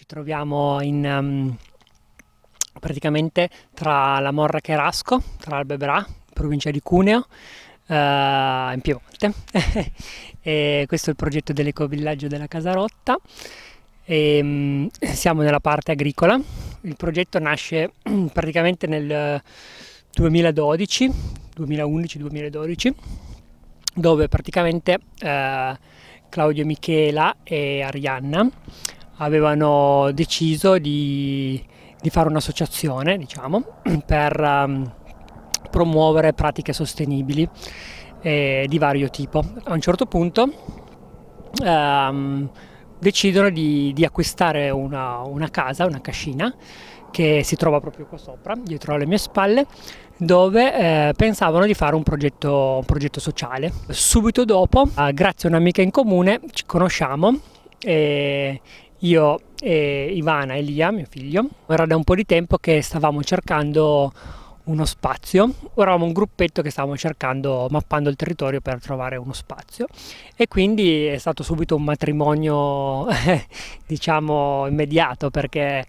Ci troviamo in, um, praticamente tra la Morra Cherasco, tra Albebrà, provincia di Cuneo, uh, in Piemonte. questo è il progetto dell'ecovillaggio della Casarotta. E, um, siamo nella parte agricola. Il progetto nasce praticamente nel 2012, eh, 2011-2012, dove praticamente uh, Claudio Michela e Arianna avevano deciso di, di fare un'associazione, diciamo, per um, promuovere pratiche sostenibili eh, di vario tipo. A un certo punto um, decidono di, di acquistare una, una casa, una cascina, che si trova proprio qua sopra, dietro alle mie spalle, dove eh, pensavano di fare un progetto, un progetto sociale. Subito dopo, eh, grazie a un'amica in comune, ci conosciamo e, io e Ivana e Lia, mio figlio, era da un po' di tempo che stavamo cercando uno spazio. Eravamo un gruppetto che stavamo cercando, mappando il territorio per trovare uno spazio e quindi è stato subito un matrimonio, diciamo, immediato perché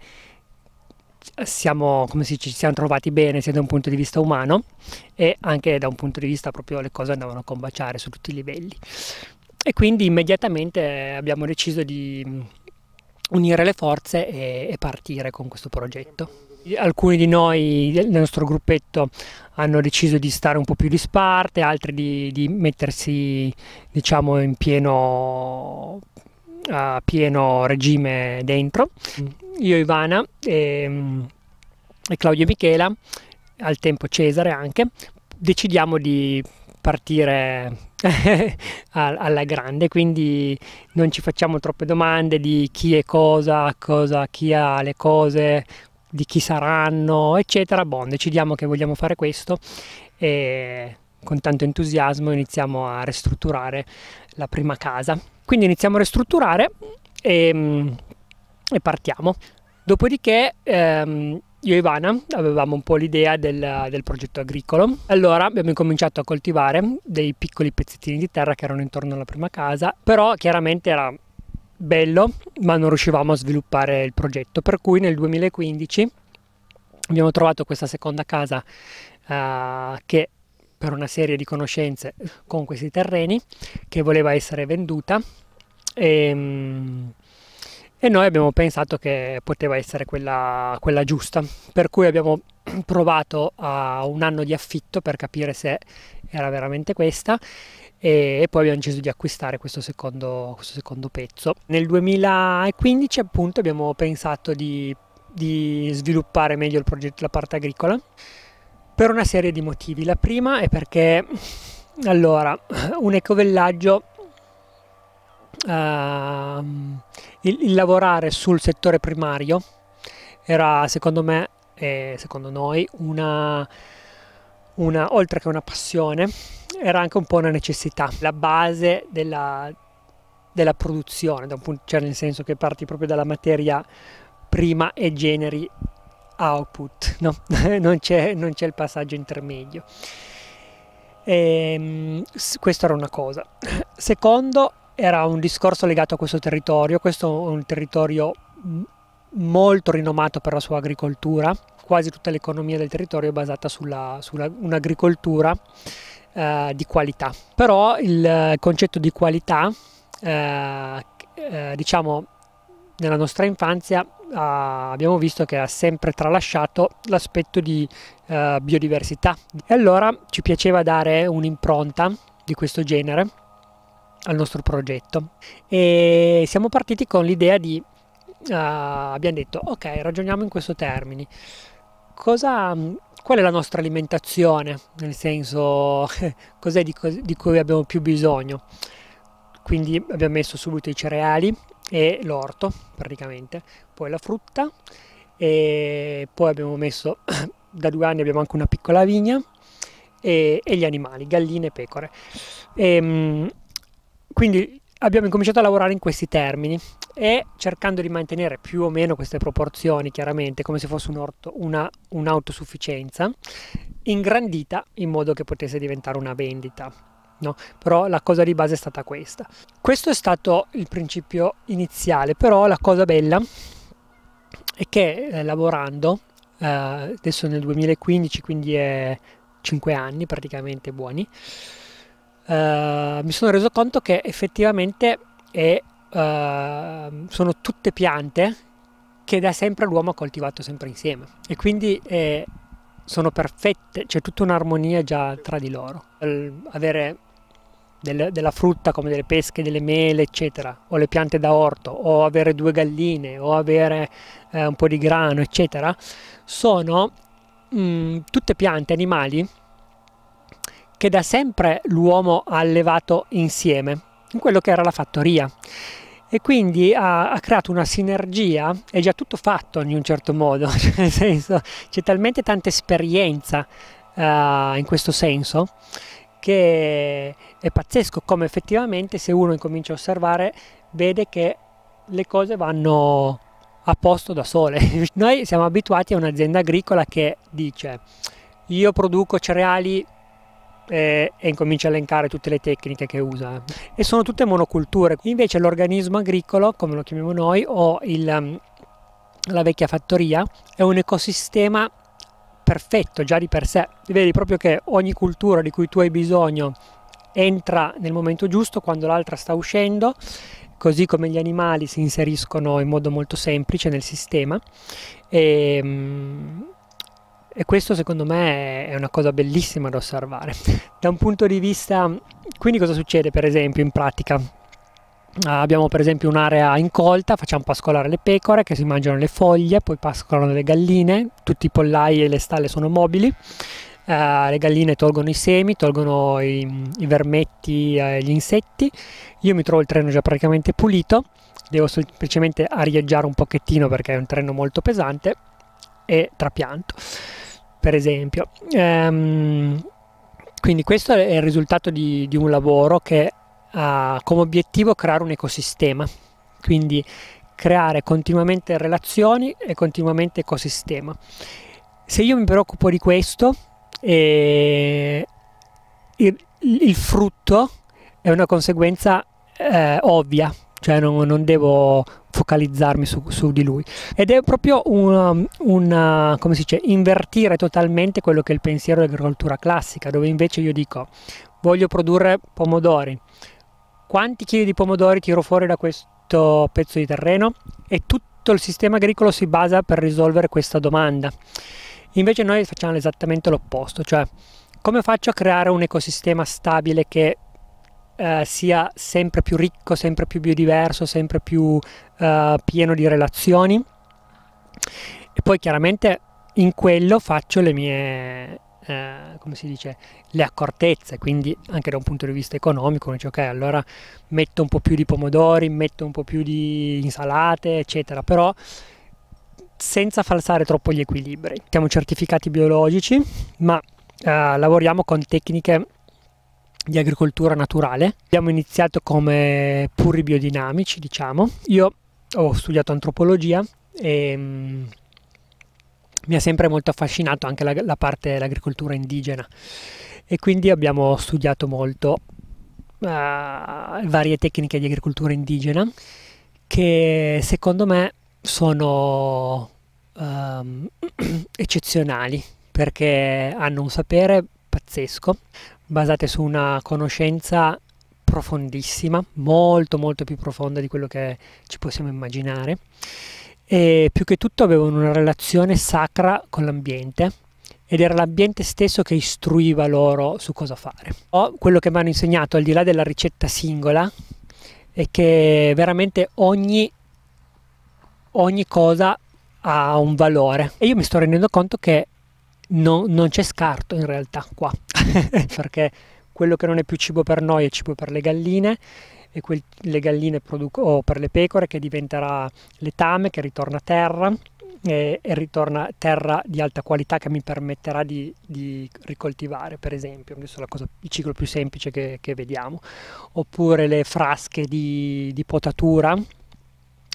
siamo, come si, ci siamo trovati bene sia da un punto di vista umano e anche da un punto di vista proprio le cose andavano a combaciare su tutti i livelli. E quindi immediatamente abbiamo deciso di unire le forze e, e partire con questo progetto. Alcuni di noi del nostro gruppetto hanno deciso di stare un po' più di sparte, altri di, di mettersi diciamo, in pieno, uh, pieno, regime dentro. Mm. Io Ivana e, ehm, e Claudio Michela, al tempo Cesare anche, decidiamo di partire alla grande, quindi non ci facciamo troppe domande di chi è cosa, cosa chi ha le cose, di chi saranno, eccetera. Bon, decidiamo che vogliamo fare questo e con tanto entusiasmo iniziamo a ristrutturare la prima casa. Quindi iniziamo a ristrutturare e, mm, e partiamo. Dopodiché ehm, io e Ivana avevamo un po' l'idea del, del, progetto agricolo, allora abbiamo incominciato a coltivare dei piccoli pezzettini di terra che erano intorno alla prima casa, però chiaramente era bello, ma non riuscivamo a sviluppare il progetto, per cui nel 2015 abbiamo trovato questa seconda casa uh, che per una serie di conoscenze con questi terreni che voleva essere venduta e, um, e noi abbiamo pensato che poteva essere quella, quella giusta, per cui abbiamo provato a un anno di affitto per capire se era veramente questa e poi abbiamo deciso di acquistare questo secondo, questo secondo pezzo. Nel 2015 appunto abbiamo pensato di, di sviluppare meglio il progetto la parte agricola per una serie di motivi. La prima è perché allora, un ecovellaggio... Ehm, il, il lavorare sul settore primario era secondo me e secondo noi una, una, oltre che una passione era anche un po' una necessità la base della, della produzione da un punto, cioè nel senso che parti proprio dalla materia prima e generi output no? non, c'è, non c'è il passaggio intermedio e, ehm, questo era una cosa secondo era un discorso legato a questo territorio, questo è un territorio molto rinomato per la sua agricoltura, quasi tutta l'economia del territorio è basata su un'agricoltura eh, di qualità, però il concetto di qualità eh, eh, diciamo nella nostra infanzia abbiamo visto che ha sempre tralasciato l'aspetto di eh, biodiversità e allora ci piaceva dare un'impronta di questo genere al nostro progetto e siamo partiti con l'idea di uh, abbiamo detto ok ragioniamo in questo termine cosa qual è la nostra alimentazione nel senso cos'è di, cos di cui abbiamo più bisogno quindi abbiamo messo subito i cereali e l'orto praticamente poi la frutta e poi abbiamo messo da due anni abbiamo anche una piccola vigna e, e gli animali galline e pecore e, ehm, quindi abbiamo incominciato a lavorare in questi termini e cercando di mantenere più o meno queste proporzioni, chiaramente come se fosse un orto, una, un'autosufficienza, ingrandita in modo che potesse diventare una vendita. No? Però la cosa di base è stata questa. Questo è stato il principio iniziale, però la cosa bella è che eh, lavorando, eh, adesso nel 2015, quindi è 5 anni praticamente buoni, eh, mi sono reso conto che effettivamente è, eh, sono tutte piante che da sempre l'uomo ha coltivato sempre insieme e quindi eh, sono perfette, c'è tutta un'armonia già tra di loro. Avere del, della frutta come delle pesche, delle mele, eccetera, o le piante da orto, o avere due galline, o avere eh, un po' di grano, eccetera, sono mh, mm, tutte piante, animali che da sempre l'uomo ha allevato insieme, in quello che era la fattoria. E quindi ha, ha creato una sinergia, è già tutto fatto in un certo modo, cioè, nel senso c'è talmente tanta esperienza uh, in questo senso che è pazzesco come effettivamente se uno incomincia a osservare vede che le cose vanno a posto da sole. Noi siamo abituati a un'azienda agricola che dice io produco cereali e, eh, e incomincia a elencare tutte le tecniche che usa e sono tutte monoculture invece l'organismo agricolo come lo chiamiamo noi o il, mm, la vecchia fattoria è un ecosistema perfetto già di per sé vedi proprio che ogni cultura di cui tu hai bisogno entra nel momento giusto quando l'altra sta uscendo così come gli animali si inseriscono in modo molto semplice nel sistema e, mm, e questo secondo me è una cosa bellissima da osservare. Da un punto di vista, quindi cosa succede per esempio in pratica? Ah, abbiamo per esempio un'area incolta, facciamo pascolare le pecore che si mangiano le foglie, poi pascolano le galline, tutti i pollai e le stalle sono mobili, Uh, le galline tolgono i semi, tolgono i, i vermetti e uh, gli insetti. Io mi trovo il treno già praticamente pulito, devo semplicemente arieggiare un pochettino perché è un treno molto pesante e trapianto per esempio. Ehm, quindi questo è il risultato di, di un lavoro che ha come obiettivo creare un ecosistema, quindi creare continuamente relazioni e continuamente ecosistema. Se io mi preoccupo di questo, eh, il, il, frutto è una conseguenza eh, ovvia, cioè non, non devo focalizzarmi su, su, di lui ed è proprio un, um, un uh, come si dice invertire totalmente quello che è il pensiero dell'agricoltura classica dove invece io dico voglio produrre pomodori quanti chili di pomodori tiro fuori da questo pezzo di terreno e tutto il sistema agricolo si basa per risolvere questa domanda invece noi facciamo esattamente l'opposto cioè come faccio a creare un ecosistema stabile che eh, sia sempre più ricco, sempre più biodiverso, sempre più eh, pieno di relazioni. E poi chiaramente in quello faccio le mie, eh, come si dice, le accortezze, quindi anche da un punto di vista economico, dice ok, allora metto un po' più di pomodori, metto un po' più di insalate, eccetera, però senza falsare troppo gli equilibri. Siamo certificati biologici, ma eh, lavoriamo con tecniche di agricoltura naturale. Abbiamo iniziato come puri biodinamici, diciamo. Io ho studiato antropologia e mm, mi ha sempre molto affascinato anche la, la parte dell'agricoltura indigena e quindi abbiamo studiato molto uh, varie tecniche di agricoltura indigena che secondo me sono um, eccezionali perché hanno un sapere pazzesco, basate su una conoscenza profondissima, molto molto più profonda di quello che ci possiamo immaginare e più che tutto avevano una relazione sacra con l'ambiente ed era l'ambiente stesso che istruiva loro su cosa fare. O quello che mi hanno insegnato al di là della ricetta singola è che veramente ogni, ogni cosa ha un valore e io mi sto rendendo conto che no, non c'è scarto in realtà qua, perché quello che non è più cibo per noi è cibo per le galline e quel, le galline producono oh, per le pecore che diventerà letame che ritorna a terra e, e, ritorna terra di alta qualità che mi permetterà di, di ricoltivare per esempio questo è la cosa, il ciclo più semplice che, che vediamo oppure le frasche di, di potatura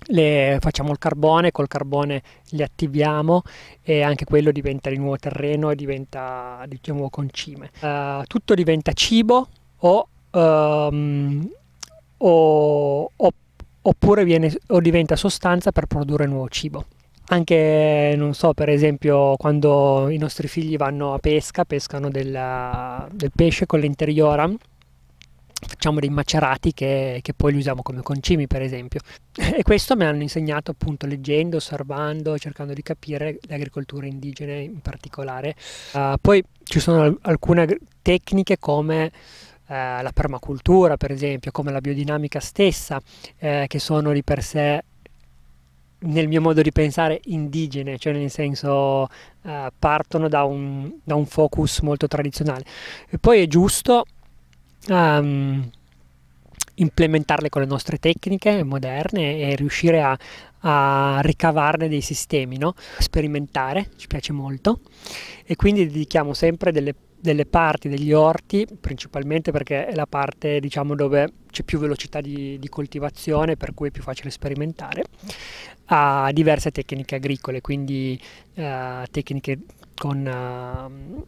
le facciamo il carbone, col carbone li attiviamo e anche quello diventa di nuovo terreno e diventa di diciamo, concime. Uh, tutto diventa cibo o, um, o, o, oppure viene, o diventa sostanza per produrre nuovo cibo anche, non so, per esempio quando i nostri figli vanno a pesca, pescano della, del pesce con l'interiora facciamo dei macerati che, che, poi li usiamo come concimi per esempio e questo mi hanno insegnato appunto leggendo, osservando, cercando di capire l'agricoltura agricolture indigene in particolare uh, poi ci sono alcune tecniche come Uh, la permacultura, per esempio, come la biodinamica stessa, eh, che sono di per sé, nel mio modo di pensare, indigene, cioè nel senso uh, partono da un, da un, focus molto tradizionale. E poi è giusto a um, ehm, implementarle con le nostre tecniche moderne e riuscire a, a ricavarne dei sistemi, no? sperimentare, ci piace molto e quindi dedichiamo sempre delle delle parti degli orti, principalmente perché è la parte diciamo, dove c'è più velocità di, di, coltivazione, per cui è più facile sperimentare, a diverse tecniche agricole, quindi uh, tecniche con uh,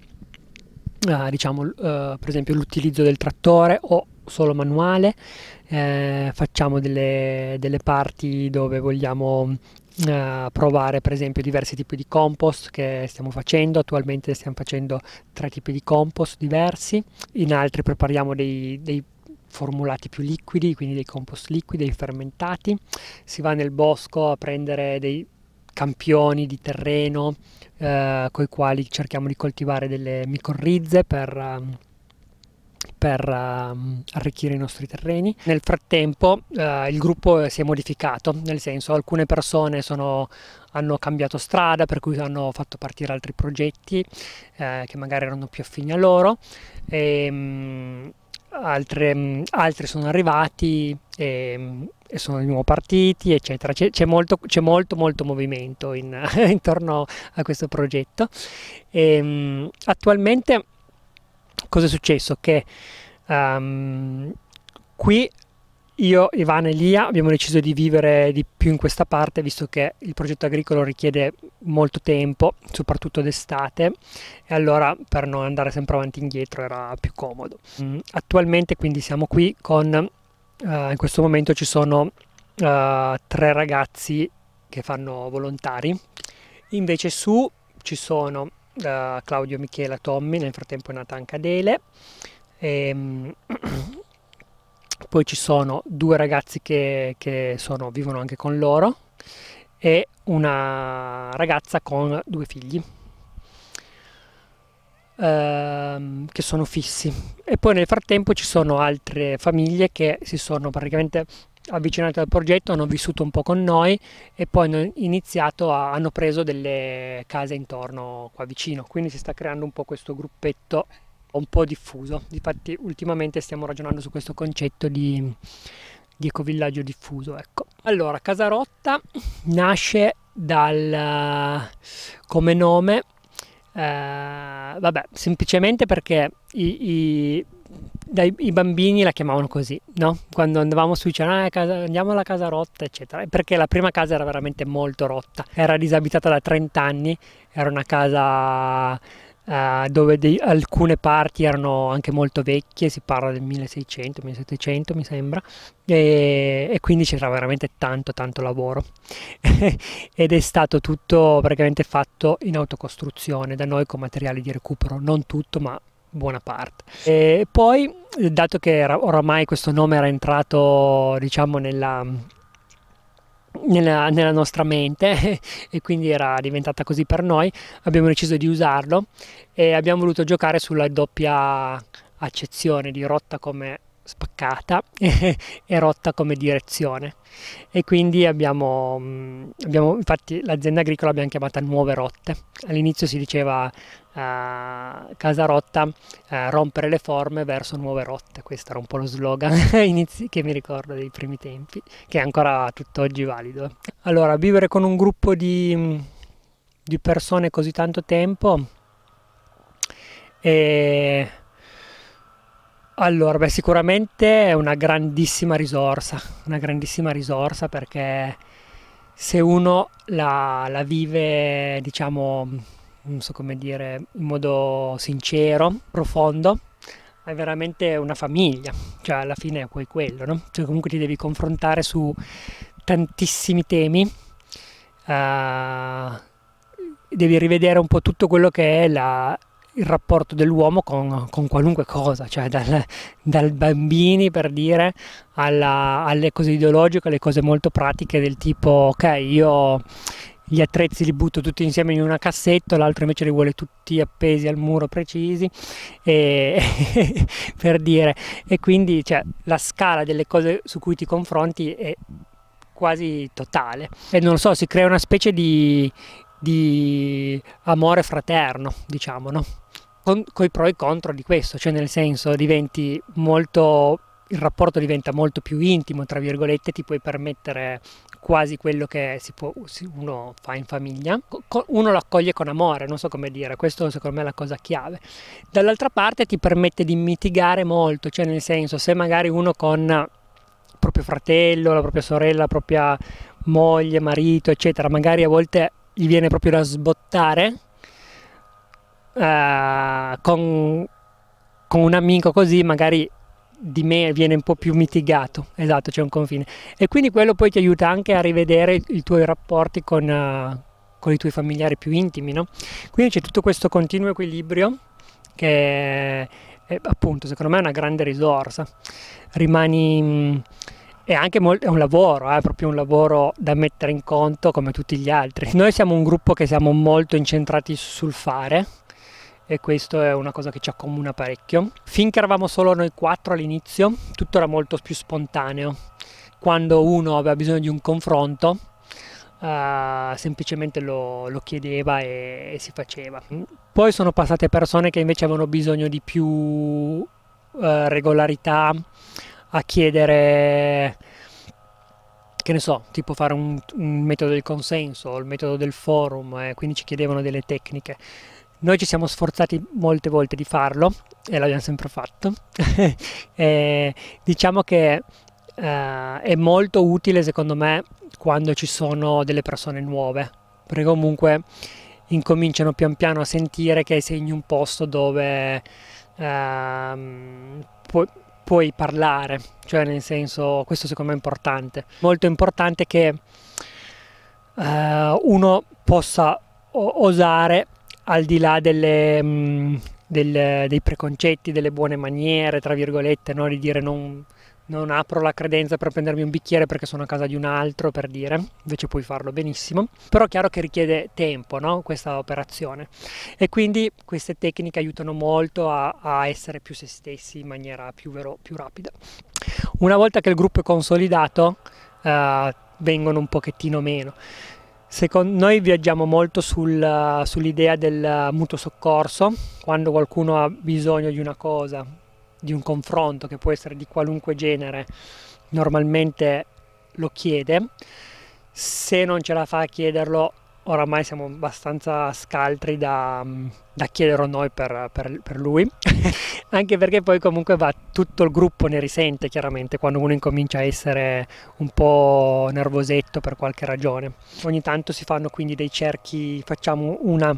Uh, diciamo uh, per esempio l'utilizzo del trattore o solo manuale eh, facciamo delle, delle, parti dove vogliamo eh, provare per esempio diversi tipi di compost che stiamo facendo attualmente stiamo facendo tre tipi di compost diversi in altri prepariamo dei, dei formulati più liquidi quindi dei compost liquidi dei fermentati si va nel bosco a prendere dei campioni di terreno eh, con i quali cerchiamo di coltivare delle micorrize per, ehm, per uh, arricchire i nostri terreni. Nel frattempo uh, il gruppo si è modificato, nel senso alcune persone sono, hanno cambiato strada per cui hanno fatto partire altri progetti eh, che magari erano più affini a loro. E, um, altre, um, altri sono arrivati e um, e sono di nuovo partiti, eccetera. C'è, molto, molto, molto, movimento in, intorno a questo progetto. E, ehm, attualmente cosa è successo? Che um, qui io, Ivana e Lia abbiamo deciso di vivere di più in questa parte visto che il progetto agricolo richiede molto tempo, soprattutto d'estate, e allora per non andare sempre avanti e indietro era più comodo. Mm, attualmente quindi siamo qui con eh, in questo momento ci sono eh, tre ragazzi che fanno volontari, invece su ci sono eh, Claudio, Michela, Tommy, nel frattempo è nata anche Adele. E, ehm, poi ci sono due ragazzi che, che sono, vivono anche con loro e una ragazza con due figli. Ehm, che sono fissi e poi nel frattempo ci sono altre famiglie che si sono praticamente avvicinate al progetto, hanno vissuto un po' con noi e poi hanno iniziato a, hanno preso delle case intorno qua vicino, quindi si sta creando un po' questo gruppetto un po' diffuso. Infatti ultimamente stiamo ragionando su questo concetto di, di ecovillaggio diffuso, ecco. Allora, Casarotta nasce dal come nome eh, vabbè, semplicemente perché i, i, dai, i, bambini la chiamavano così, no? Quando andavamo su dicevano ah, casa, andiamo alla casa rotta, eccetera, perché la prima casa era veramente molto rotta, era disabitata da 30 anni, era una casa uh, dove dei, alcune parti erano anche molto vecchie, si parla del 1600, 1700 mi sembra, e, e quindi c'era veramente tanto tanto lavoro ed è stato tutto praticamente fatto in autocostruzione da noi con materiali di recupero, non tutto ma buona parte. E poi, dato che oramai questo nome era entrato diciamo nella nella, nella nostra mente e quindi era diventata così per noi, abbiamo deciso di usarlo e abbiamo voluto giocare sulla doppia accezione di rotta come spaccata e rotta come direzione e quindi abbiamo, mm, abbiamo infatti l'azienda agricola l'abbiamo chiamata nuove rotte all'inizio si diceva uh, casa rotta uh, rompere le forme verso nuove rotte questo era un po' lo slogan che mi ricordo dei primi tempi che è ancora tutt'oggi valido allora vivere con un gruppo di, mm, di persone così tanto tempo e eh, allora, beh, sicuramente è una grandissima risorsa, una grandissima risorsa perché se uno la, la vive, diciamo, non so come dire, in modo sincero, profondo, è veramente una famiglia, cioè alla fine è poi quello, no? Cioè comunque ti devi confrontare su tantissimi temi, uh, devi rivedere un po' tutto quello che è la, il rapporto dell'uomo con, con qualunque cosa, cioè dal, dal bambini per dire alla, alle cose ideologiche, alle cose molto pratiche del tipo ok io gli attrezzi li butto tutti insieme in una cassetta, l'altro invece li vuole tutti appesi al muro precisi, e, per dire, e quindi cioè, la scala delle cose su cui ti confronti è quasi totale. E non lo so, si crea una specie di, di amore fraterno, diciamo, no? con, i pro e i contro di questo, cioè nel senso diventi molto il rapporto diventa molto più intimo, tra virgolette, ti puoi permettere quasi quello che può, uno fa in famiglia, uno lo accoglie con amore, non so come dire, questo secondo me è la cosa chiave. Dall'altra parte ti permette di mitigare molto, cioè nel senso se magari uno con il proprio fratello, la propria sorella, la propria moglie, marito, eccetera, magari a volte gli viene proprio da sbottare eh, con, con un amico così magari di me viene un po' più mitigato, esatto, c'è un confine. E quindi quello poi ti aiuta anche a rivedere i tuoi rapporti con, uh, con i tuoi familiari più intimi, no? Quindi c'è tutto questo continuo equilibrio che è, appunto secondo me è una grande risorsa. Rimani... Mh, è anche è un lavoro, eh, è proprio un lavoro da mettere in conto come tutti gli altri. Noi siamo un gruppo che siamo molto incentrati sul fare, e questo è una cosa che ci accomuna parecchio. Finché eravamo solo noi quattro all'inizio, tutto era molto più spontaneo. Quando uno aveva bisogno di un confronto, Uh, semplicemente lo, lo chiedeva e, e, si faceva. Poi sono passate persone che invece avevano bisogno di più uh, regolarità a chiedere, che ne so, tipo fare un, un metodo del consenso, il metodo del forum, eh, quindi ci chiedevano delle tecniche. Noi ci siamo sforzati molte volte di farlo e l'abbiamo sempre fatto. e, diciamo che eh, è molto utile secondo me quando ci sono delle persone nuove, perché comunque incominciano pian piano a sentire che sei in un posto dove ehm, pu puoi parlare, cioè nel senso, questo secondo me è importante, molto importante che eh, uno possa osare al di là delle, mh, mm, del, dei preconcetti, delle buone maniere, tra virgolette, no? di dire non, non apro la credenza per prendermi un bicchiere perché sono a casa di un altro, per dire, invece puoi farlo benissimo, però è chiaro che richiede tempo no? questa operazione e quindi queste tecniche aiutano molto a, a essere più se stessi in maniera più, vero, più, rapida. Una volta che il gruppo è consolidato eh, vengono un pochettino meno. Secondo noi viaggiamo molto sul, sull'idea del mutuo soccorso, quando qualcuno ha bisogno di una cosa, di un confronto che può essere di qualunque genere, normalmente lo chiede, se non ce la fa a chiederlo oramai siamo abbastanza scaltri da, mm, da chiedere a noi per, per, per lui, anche perché poi comunque va tutto il gruppo ne risente chiaramente quando uno incomincia a essere un po' nervosetto per qualche ragione. Ogni tanto si fanno quindi dei cerchi, facciamo una,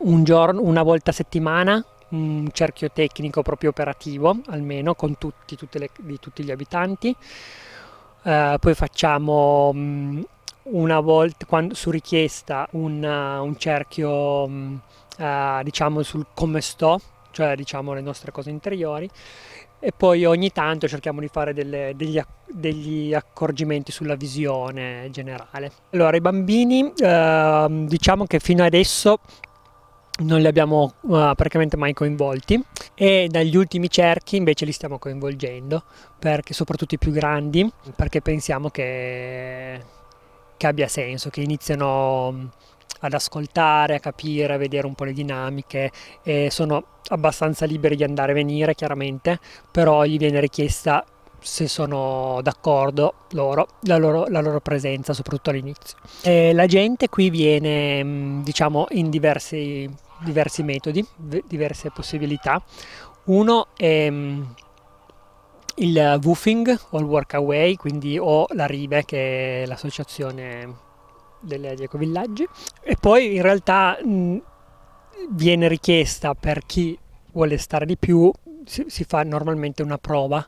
un giorno, una volta a settimana un cerchio tecnico proprio operativo almeno con tutti, le, di tutti gli abitanti. Uh, poi facciamo um, una volta quando, su richiesta un, eh, un cerchio uh, diciamo sul come sto cioè diciamo le nostre cose interiori e poi ogni tanto cerchiamo di fare delle, degli, degli, accorgimenti sulla visione generale allora i bambini uh, diciamo che fino adesso non li abbiamo uh, praticamente mai coinvolti e dagli ultimi cerchi invece li stiamo coinvolgendo perché soprattutto i più grandi perché pensiamo che che abbia senso, che iniziano mm, ad ascoltare, a capire, a vedere un po' le dinamiche e sono abbastanza liberi di andare e venire chiaramente, però gli viene richiesta se sono d'accordo loro la, loro, la loro presenza soprattutto all'inizio. la gente qui viene mm, diciamo in diversi, diversi metodi, diverse possibilità. Uno è mm, il woofing o il away, quindi o la RIBE che è l'associazione degli ecovillaggi e poi in realtà mh, viene richiesta per chi vuole stare di più si, si fa normalmente una prova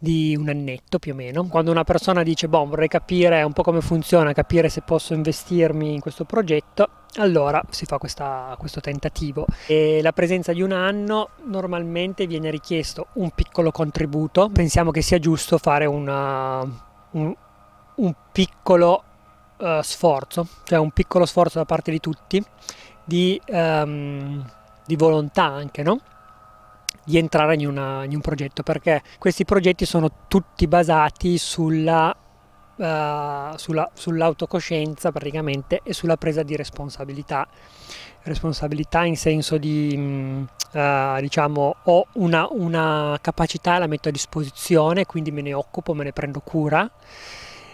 di un annetto più o meno, quando una persona dice boh vorrei capire un po' come funziona, capire se posso investirmi in questo progetto, allora si fa questa, questo tentativo e la presenza di un anno normalmente viene richiesto un piccolo contributo, pensiamo che sia giusto fare una, un, un, piccolo uh, sforzo, cioè un piccolo sforzo da parte di tutti di, um, di volontà anche, no? di entrare in, una, in un progetto, perché questi progetti sono tutti basati sulla Uh, sulla, sull'autocoscienza praticamente e sulla presa di responsabilità. Responsabilità in senso di, uh, diciamo, ho una, una, capacità, la metto a disposizione, quindi me ne occupo, me ne prendo cura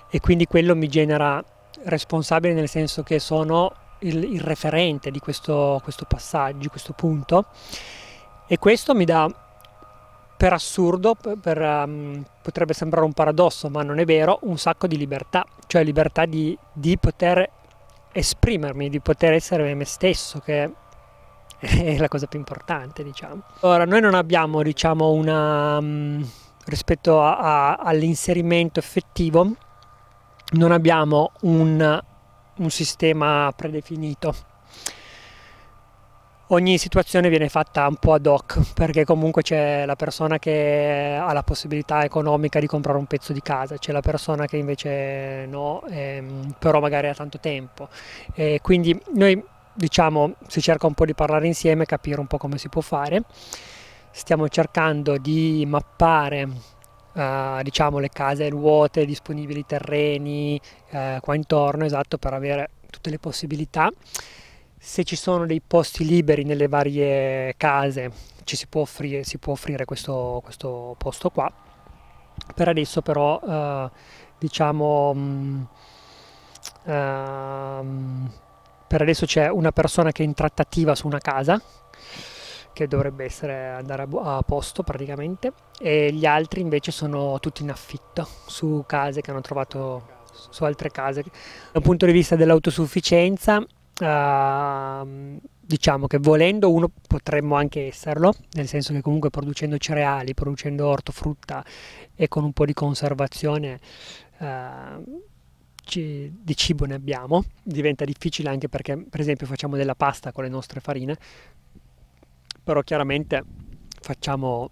e quindi quello mi genera responsabile nel senso che sono il, il referente di questo, questo passaggio, questo punto e questo mi dà, per assurdo, per, um, potrebbe sembrare un paradosso, ma non è vero, un sacco di libertà, cioè libertà di, di poter esprimermi, di poter essere me stesso, che è la cosa più importante, diciamo. Ora, noi non abbiamo, diciamo, una... Um, rispetto all'inserimento effettivo, non abbiamo un, un sistema predefinito ogni situazione viene fatta un po' ad hoc perché comunque c'è la persona che ha la possibilità economica di comprare un pezzo di casa, c'è la persona che invece no, ehm, però magari ha tanto tempo. E quindi noi diciamo si cerca un po' di parlare insieme, capire un po' come si può fare. Stiamo cercando di mappare Uh, diciamo le case vuote, disponibili terreni uh, qua intorno, esatto, per avere tutte le possibilità se ci sono dei posti liberi nelle varie case ci si può offrire, si può offrire questo, questo posto qua per adesso però eh, diciamo mh, mm, ehm, Uh, per adesso c'è una persona che è in trattativa su una casa che dovrebbe essere andare a, a, posto praticamente e gli altri invece sono tutti in affitto su case che hanno trovato su altre case dal punto di vista dell'autosufficienza uh, diciamo che volendo uno potremmo anche esserlo, nel senso che comunque producendo cereali, producendo ortofrutta e con un po' di conservazione uh, ci, di cibo ne abbiamo, diventa difficile anche perché per esempio facciamo della pasta con le nostre farine, però chiaramente facciamo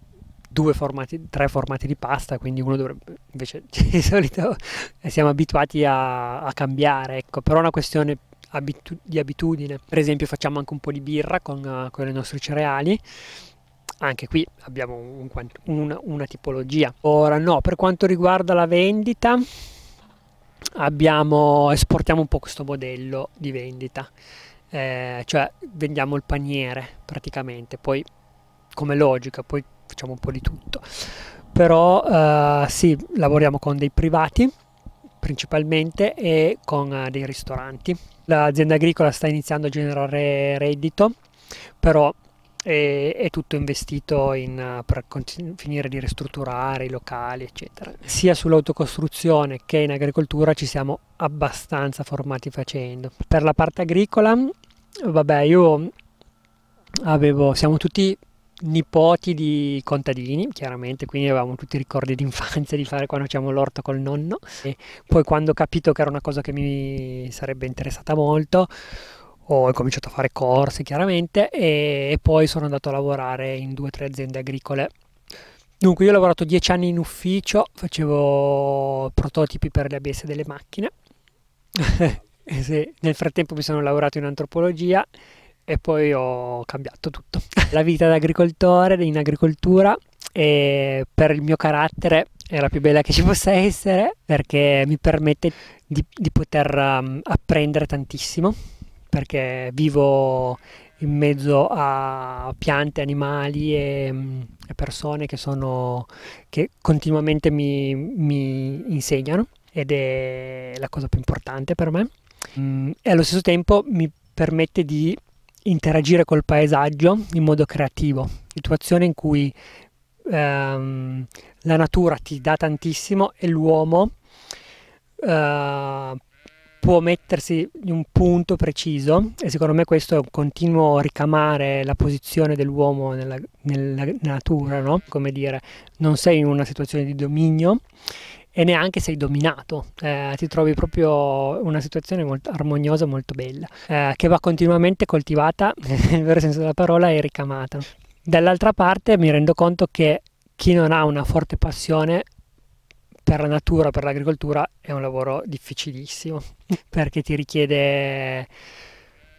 due formati, tre formati di pasta, quindi uno dovrebbe invece di solito eh, siamo abituati a, a cambiare, ecco, però è una questione abitu- di abitudine. Per esempio facciamo anche un po' di birra con, con i nostri cereali. Anche qui abbiamo un, un, una tipologia. Ora no, per quanto riguarda la vendita, abbiamo, esportiamo un po' questo modello di vendita. Eh, cioè vendiamo il paniere praticamente, poi come logica, poi facciamo un po' di tutto. Però eh, sì, lavoriamo con dei privati principalmente e con eh, dei ristoranti. L'azienda agricola sta iniziando a generare reddito, però è, eh, è tutto investito in, eh, per finire di ristrutturare i locali, eccetera. Sia sull'autocostruzione che in agricoltura ci siamo abbastanza formati facendo. Per la parte agricola, vabbè, io avevo, siamo tutti nipoti di contadini, chiaramente, quindi avevamo tutti i ricordi d'infanzia di fare quando facevamo l'orto col nonno. E poi quando ho capito che era una cosa che mi sarebbe interessata molto, ho cominciato a fare corsi chiaramente e poi sono andato a lavorare in due o tre aziende agricole. Dunque io ho lavorato dieci anni in ufficio, facevo prototipi per le ABS delle macchine. Nel frattempo mi sono lavorato in antropologia e poi ho cambiato tutto. La vita da agricoltore in agricoltura e per il mio carattere è la più bella che ci possa essere perché mi permette di, di poter um, apprendere tantissimo perché vivo in mezzo a piante, animali e, um, persone che, sono, che continuamente mi, mi insegnano ed è la cosa più importante per me. Mm, e allo stesso tempo mi permette di interagire col paesaggio in modo creativo, situazione in cui ehm, la natura ti dà tantissimo e l'uomo eh, può mettersi in un punto preciso e secondo me questo è un continuo ricamare la posizione dell'uomo nella, nella natura, no? come dire, non sei in una situazione di dominio e neanche sei dominato, eh, ti trovi proprio una situazione molto armoniosa, molto bella, eh, che va continuamente coltivata, nel vero senso della parola, e ricamata. Dall'altra parte mi rendo conto che chi non ha una forte passione per la natura, per l'agricoltura, è un lavoro difficilissimo, perché ti richiede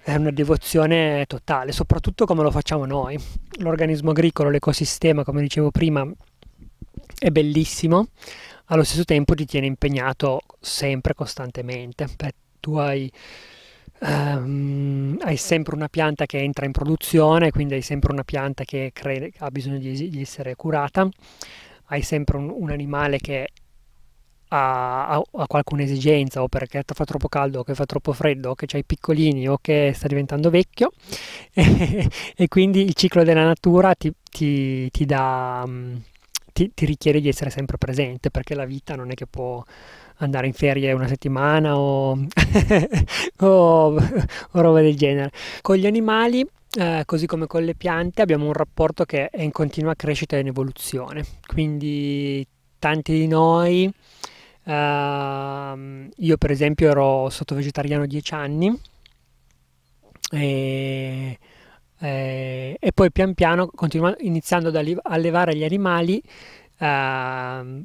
è eh, una devozione totale, soprattutto come lo facciamo noi. L'organismo agricolo, l'ecosistema, come dicevo prima, è bellissimo, allo stesso tempo ti tiene impegnato sempre, costantemente. Perché tu hai, um, hai, sempre una pianta che entra in produzione, quindi hai sempre una pianta che cre- ha bisogno di, di, essere curata, hai sempre un, un animale che ha, ha, ha qualcuna esigenza o perché fa troppo caldo o che fa troppo freddo o che c'hai i piccolini o che sta diventando vecchio e, e quindi il ciclo della natura ti, ti, ti dà... Um, ti, ti, richiede di essere sempre presente perché la vita non è che può andare in ferie una settimana o, o, o roba del genere. Con gli animali eh, così come con le piante abbiamo un rapporto che è in continua crescita e in evoluzione, quindi tanti di noi, eh, io per esempio ero sotto vegetariano 10 anni e eh, e poi pian piano iniziando ad allevare gli animali eh,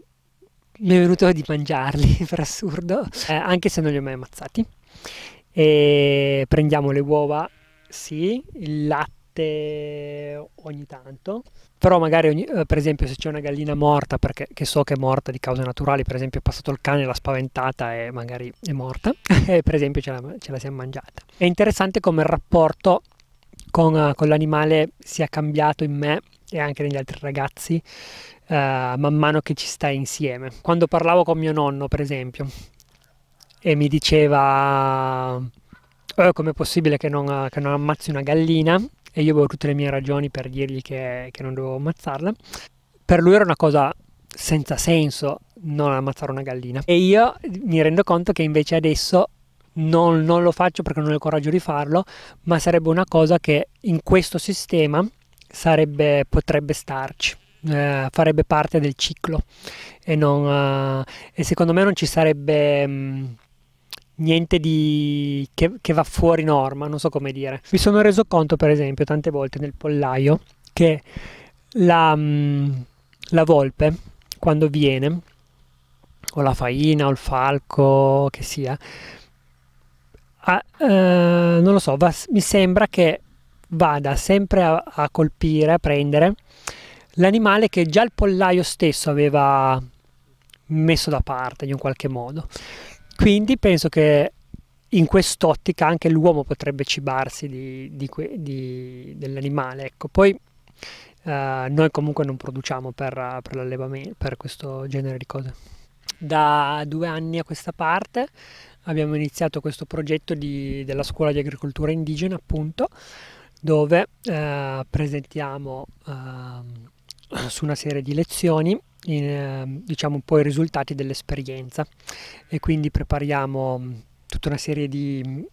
mi è venuto di mangiarli per assurdo eh, anche se non li ho mai ammazzati e prendiamo le uova sì il latte ogni tanto però magari ogni, eh, per esempio se c'è una gallina morta perché so che è morta di cause naturali per esempio è passato il cane l'ha spaventata e magari è morta per esempio ce la, ce la siamo mangiata è interessante come il rapporto con, eh, con l'animale sia cambiato in me e anche negli altri ragazzi uh, man mano che ci stai insieme. Quando parlavo con mio nonno, per esempio, e mi diceva eh, come è possibile che non, che non, ammazzi una gallina, e io avevo tutte le mie ragioni per dirgli che, che non dovevo ammazzarla, per lui era una cosa senza senso non ammazzare una gallina. E io mi rendo conto che invece adesso non, non lo faccio perché non ho il coraggio di farlo, ma sarebbe una cosa che in questo sistema sarebbe, potrebbe starci. Eh, farebbe parte del ciclo e, non, eh, e, secondo me non ci sarebbe mh, mm, niente di, che, che, va fuori norma, non so come dire. Mi sono reso conto per esempio tante volte nel pollaio che la, mh, mm, la volpe quando viene, o la faina o il falco che sia, ah, eh, non lo so, va, mi sembra che vada sempre a, a colpire, a prendere l'animale che già il pollaio stesso aveva messo da parte in un qualche modo. Quindi penso che in quest'ottica anche l'uomo potrebbe cibarsi di, di, di, dell'animale. Ecco. Poi eh, noi comunque non produciamo per, per l'allevamento, per questo genere di cose. Da due anni a questa parte abbiamo iniziato questo progetto di, della scuola di agricoltura indigena appunto dove eh, presentiamo eh, su una serie di lezioni in, eh, diciamo un po' i risultati dell'esperienza e quindi prepariamo tutta una serie di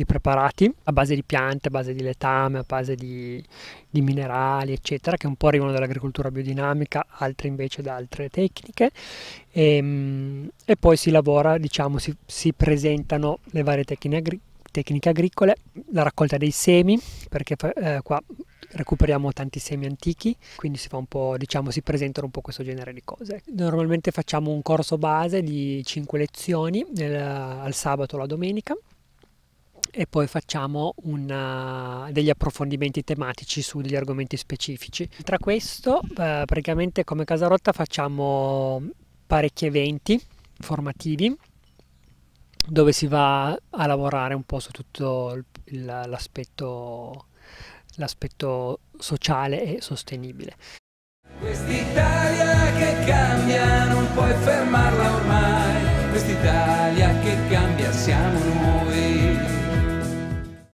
di preparati a base di piante, a base di letame, a base di, di minerali, eccetera, che un po' arrivano dall'agricoltura biodinamica, altri invece da altre tecniche. E, ehm, e poi si lavora, diciamo, si, si presentano le varie tecniche, agri- tecniche agricole, la raccolta dei semi, perché eh, qua recuperiamo tanti semi antichi, quindi si fa un po', diciamo, si presentano un po' questo genere di cose. Normalmente facciamo un corso base di 5 lezioni nel, al sabato o la domenica e poi facciamo una, eh, degli approfondimenti tematici su degli argomenti specifici. Tra questo, eh, praticamente come Casa Rotta facciamo parecchi eventi formativi dove si va a lavorare un po' su tutto l'aspetto, l'aspetto sociale e sostenibile. Quest'Italia che cambia non puoi fermarla ormai, quest'Italia che cambia siamo noi.